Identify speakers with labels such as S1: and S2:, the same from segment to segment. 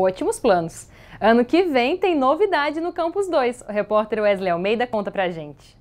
S1: ótimos planos. Ano que vem tem novidade no Campus 2. O repórter Wesley Almeida conta pra gente.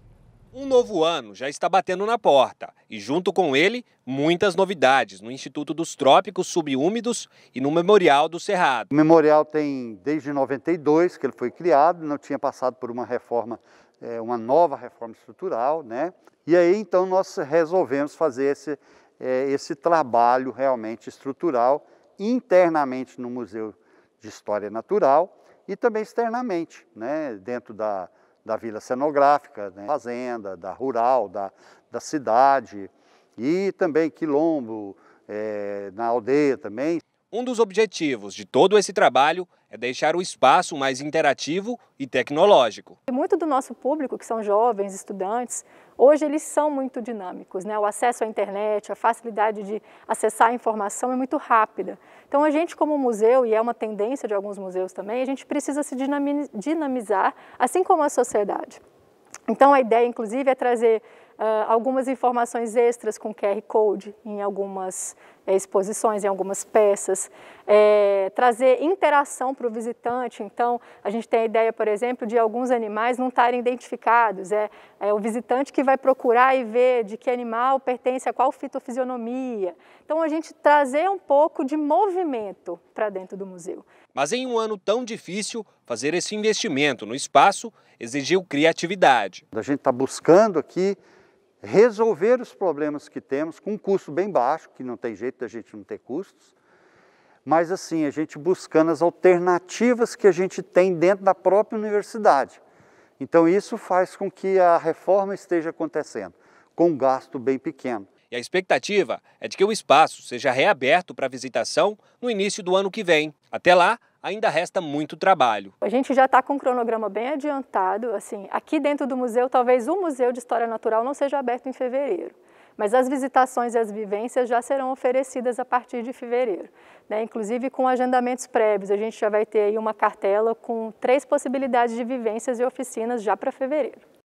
S2: Um novo ano já está batendo na porta e, junto com ele, muitas novidades no Instituto dos Trópicos Subúmidos e no Memorial do Cerrado.
S3: O memorial tem desde 92 que ele foi criado, não tinha passado por uma reforma, eh, uma nova reforma estrutural, né? E aí então nós resolvemos fazer esse, eh, esse trabalho realmente estrutural internamente no Museu de história natural e também externamente, né, dentro da, da vila cenográfica, né, fazenda, da rural, da, da cidade e também quilombo, é, na aldeia também. Um dos objetivos de todo
S2: esse trabalho é deixar o espaço mais interativo e tecnológico.
S1: Muito do nosso público, que são jovens, estudantes, hoje eles são muito dinâmicos. Né? O acesso à internet, a facilidade de acessar a informação é muito rápida. Então a gente como museu, e é uma tendência de alguns museus também, a gente precisa se dinamizar, assim como a sociedade. Então a ideia, inclusive, é trazer uh, algumas informações extras com QR Code em algumas é, exposições, em algumas peças, é, trazer interação para o visitante. Então, a gente tem a ideia, por exemplo, de alguns animais não estarem identificados. É, é o visitante que vai procurar e ver de que animal pertence a qual fitofisionomia. Então, a gente trazer um pouco de movimento para dentro do museu.
S2: Mas em um ano tão difícil, fazer esse investimento no espaço exigiu
S3: criatividade. A gente está buscando aqui resolver os problemas que temos com um custo bem baixo, que não tem jeito da gente não ter custos, mas assim, a gente buscando as alternativas que a gente tem dentro da própria universidade. Então isso faz com que a reforma esteja acontecendo, com um gasto bem pequeno.
S2: E a expectativa é de que o espaço seja reaberto para visitação no início do ano que vem. Até lá, ainda resta muito trabalho.
S1: A gente já está com um cronograma bem adiantado. Assim, aqui dentro do museu, talvez o Museu de História Natural não seja aberto em fevereiro, mas as visitações e as vivências já serão oferecidas a partir de fevereiro, né? inclusive com agendamentos prévios. A gente já vai ter aí uma cartela com três possibilidades de vivências e oficinas já para fevereiro.